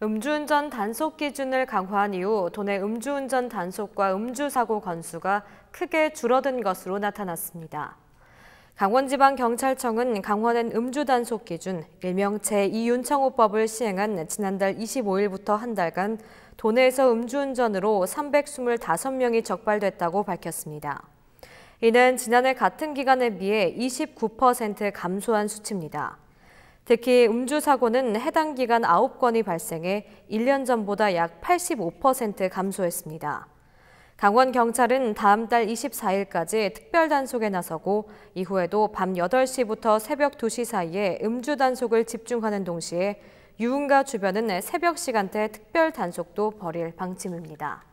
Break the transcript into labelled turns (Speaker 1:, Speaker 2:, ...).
Speaker 1: 음주운전 단속 기준을 강화한 이후 도내 음주운전 단속과 음주사고 건수가 크게 줄어든 것으로 나타났습니다. 강원지방경찰청은 강원행 음주단속 기준 일명 제2윤창호법을 시행한 지난달 25일부터 한 달간 도내에서 음주운전으로 325명이 적발됐다고 밝혔습니다. 이는 지난해 같은 기간에 비해 29% 감소한 수치입니다. 특히 음주 사고는 해당 기간 9건이 발생해 1년 전보다 약 85% 감소했습니다. 강원 경찰은 다음 달 24일까지 특별 단속에 나서고 이후에도 밤 8시부터 새벽 2시 사이에 음주 단속을 집중하는 동시에 유흥가 주변은 새벽 시간대 특별 단속도 벌일 방침입니다.